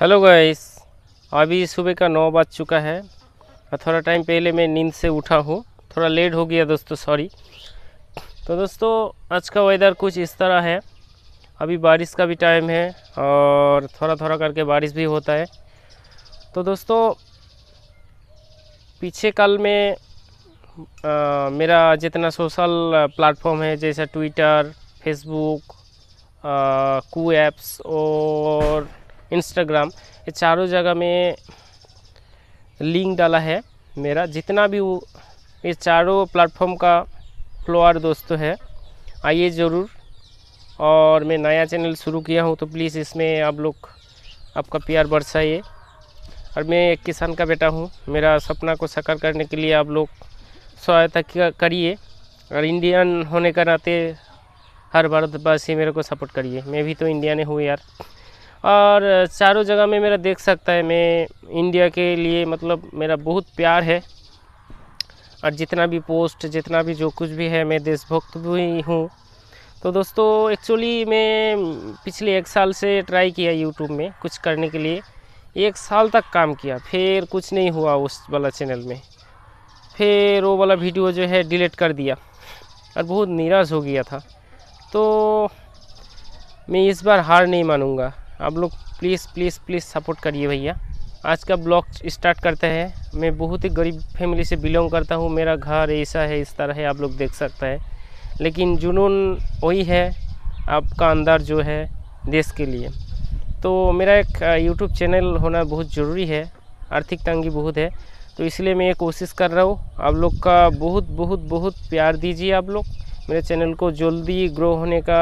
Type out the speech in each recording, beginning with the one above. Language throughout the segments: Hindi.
हेलो गाइस अभी सुबह का नौ बज चुका है और थोड़ा टाइम पहले मैं नींद से उठा हूँ थोड़ा लेट हो गया दोस्तों सॉरी तो दोस्तों आज का वेदर कुछ इस तरह है अभी बारिश का भी टाइम है और थोड़ा थोड़ा करके बारिश भी होता है तो दोस्तों पीछे कल में आ, मेरा जितना सोशल प्लेटफॉर्म है जैसा ट्विटर फेसबुक कू एप्स और इंस्टाग्राम ये चारों जगह में लिंक डाला है मेरा जितना भी वो ये चारों प्लेटफॉर्म का फ्लोअर दोस्तों है आइए ज़रूर और मैं नया चैनल शुरू किया हूँ तो प्लीज़ इसमें आप लोग आपका प्यार बरसाइए और मैं एक किसान का बेटा हूँ मेरा सपना को साकार करने के लिए आप लोग सहायता करिए और इंडियन होने का नाते हर भारतवासी मेरे को सपोर्ट करिए मैं भी तो इंडिया ने हूँ यार और चारों जगह में मेरा देख सकता है मैं इंडिया के लिए मतलब मेरा बहुत प्यार है और जितना भी पोस्ट जितना भी जो कुछ भी है मैं देशभक्त भी हूँ तो दोस्तों एक्चुअली मैं पिछले एक साल से ट्राई किया यूट्यूब में कुछ करने के लिए एक साल तक काम किया फिर कुछ नहीं हुआ उस वाला चैनल में फिर वो वाला वीडियो जो है डिलीट कर दिया और बहुत निराश हो गया था तो मैं इस बार हार नहीं मानूंगा आप लोग प्लीज़ प्लीज़ प्लीज़ सपोर्ट करिए भैया आज का ब्लॉग स्टार्ट करते हैं मैं बहुत ही गरीब फैमिली से बिलोंग करता हूँ मेरा घर ऐसा है इस तरह है आप लोग देख सकते हैं लेकिन जुनून वही है आपका अंदर जो है देश के लिए तो मेरा एक यूट्यूब चैनल होना बहुत ज़रूरी है आर्थिक तंगी बहुत है तो इसलिए मैं ये कोशिश कर रहा हूँ आप लोग का बहुत बहुत बहुत प्यार दीजिए आप लोग मेरे चैनल को जल्दी ग्रो होने का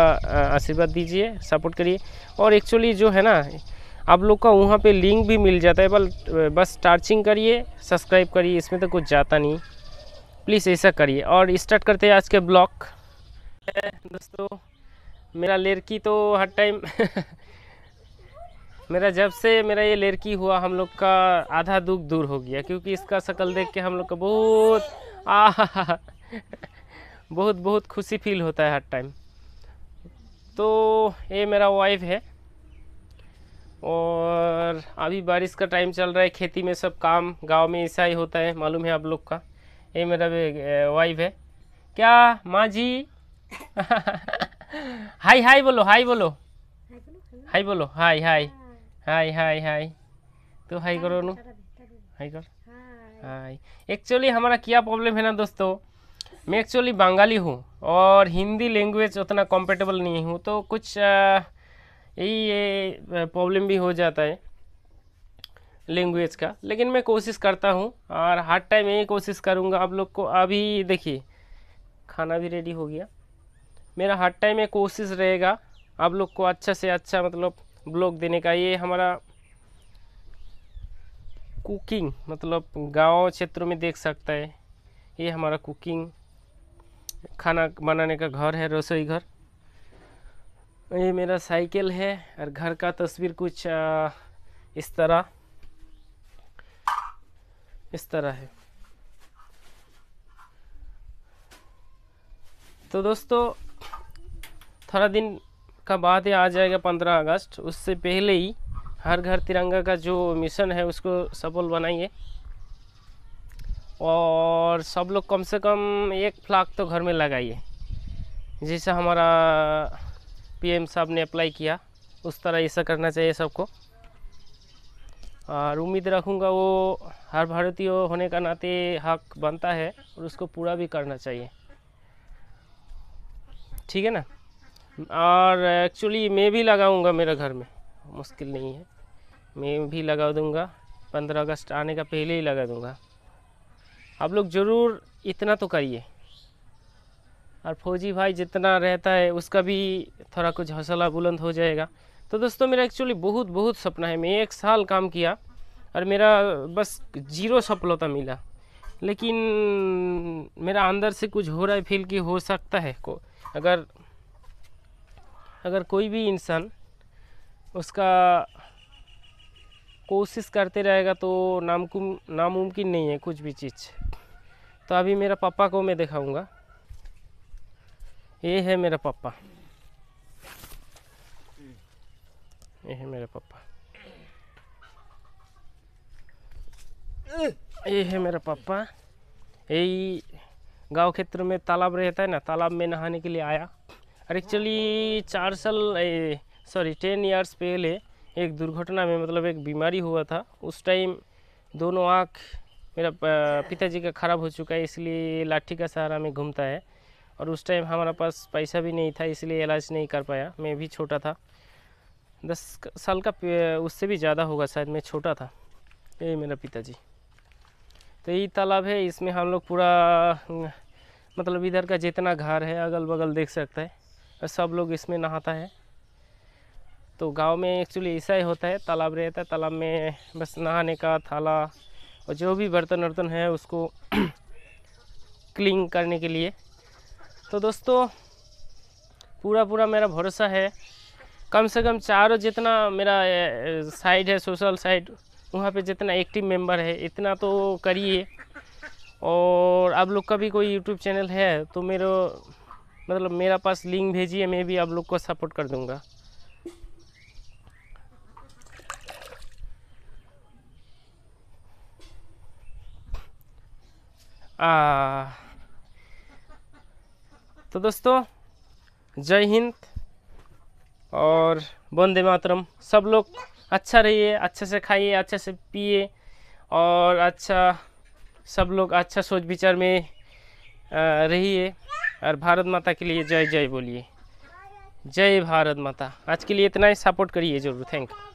आशीर्वाद दीजिए सपोर्ट करिए और एक्चुअली जो है ना आप लोग का वहाँ पे लिंक भी मिल जाता है बल बस टार्चिंग करिए सब्सक्राइब करिए इसमें तो कुछ जाता नहीं प्लीज़ ऐसा करिए और स्टार्ट करते हैं आज के ब्लॉग दोस्तों मेरा लड़की तो हर टाइम मेरा जब से मेरा ये लड़की हुआ हम लोग का आधा दुख दूर हो गया क्योंकि इसका शक्ल देख के हम लोग का बहुत आ बहुत बहुत खुशी फील होता है हर टाइम तो ये मेरा वाइफ है और अभी बारिश का टाइम चल रहा है खेती में सब काम गांव में ऐसा ही होता है मालूम है आप लोग का ये मेरा वाइफ है क्या माँ जी हाय हाय बोलो हाय बोलो हाय बोलो हाय हाय हाय हाय हाय तो हाय करो नो हाय कर हाय एक्चुअली हमारा क्या प्रॉब्लम है ना दोस्तों मैं एक्चुअली बंगाली हूँ और हिंदी लैंग्वेज उतना कंपेटेबल नहीं हूँ तो कुछ यही प्रॉब्लम भी हो जाता है लैंग्वेज का लेकिन मैं कोशिश करता हूँ और हर टाइम यही कोशिश करूँगा आप लोग को अभी देखिए खाना भी रेडी हो गया मेरा हर टाइम ये कोशिश रहेगा आप लोग को अच्छा से अच्छा मतलब ब्लॉग देने का ये हमारा कुकिंग मतलब गांव क्षेत्रों में देख सकता है ये हमारा कुकिंग खाना बनाने का घर है रसोई घर ये मेरा साइकिल है और घर का तस्वीर कुछ आ, इस तरह इस तरह है तो दोस्तों थोड़ा दिन का बाद ही आ जाएगा पंद्रह अगस्त उससे पहले ही हर घर तिरंगा का जो मिशन है उसको सफल बनाइए और सब लोग कम से कम एक फ्लाग तो घर में लगाइए जैसे हमारा पीएम साहब ने अप्लाई किया उस तरह ऐसा करना चाहिए सबको और उम्मीद रखूँगा वो हर भारतीय होने का नाते हक बनता है और उसको पूरा भी करना चाहिए ठीक है ना और एक्चुअली मैं भी लगाऊंगा मेरे घर में मुश्किल नहीं है मैं भी लगा दूंगा पंद्रह अगस्त आने का पहले ही लगा दूंगा आप लोग ज़रूर इतना तो करिए और फौजी भाई जितना रहता है उसका भी थोड़ा कुछ हौसला बुलंद हो जाएगा तो दोस्तों मेरा एक्चुअली बहुत बहुत सपना है मैं एक साल काम किया और मेरा बस जीरो सफलता मिला लेकिन मेरा अंदर से कुछ हो रहा है फील कि हो सकता है को अगर अगर कोई भी इंसान उसका कोशिश करते रहेगा तो नामुम नामुमकिन नहीं है कुछ भी चीज़ तो अभी मेरा पापा को मैं दिखाऊंगा ये है मेरा पापा ये है मेरा पापा ये है मेरा पापा यही गांव क्षेत्र में तालाब रहता है ना तालाब में नहाने के लिए आया और एक्चुअली चार साल सॉरी टेन इयर्स पहले एक दुर्घटना में मतलब एक बीमारी हुआ था उस टाइम दोनों आँख मेरा पिताजी का ख़राब हो चुका है इसलिए लाठी का सहारा में घूमता है और उस टाइम हमारा पास पैसा भी नहीं था इसलिए इलाज नहीं कर पाया मैं भी छोटा था दस साल का उससे भी ज़्यादा होगा शायद मैं छोटा था ये मेरा पिताजी तो ये तालाब है इसमें हम लोग पूरा मतलब इधर का जितना घर है अगल बगल देख सकता है सब लोग इसमें नहाता है तो गांव में एक्चुअली ऐसा ही होता है तालाब रहता है तालाब में बस नहाने का थाला और जो भी बर्तन वर्तन है उसको क्लीन करने के लिए तो दोस्तों पूरा पूरा मेरा भरोसा है कम से कम चारों जितना मेरा साइड है सोशल साइड वहाँ पे जितना एक्टिव मेंबर है इतना तो करिए और आप लोग का भी कोई यूट्यूब चैनल है तो मेरे मतलब मेरा पास लिंक भेजिए मैं भी आप लोग को सपोर्ट कर दूँगा आ, तो दोस्तों जय हिंद और वंदे मातरम सब लोग अच्छा रहिए अच्छे से खाइए अच्छे से पिए और अच्छा सब लोग अच्छा सोच विचार में रहिए और भारत माता के लिए जय जय बोलिए जय भारत माता आज के लिए इतना ही सपोर्ट करिए ज़रूर थैंक यू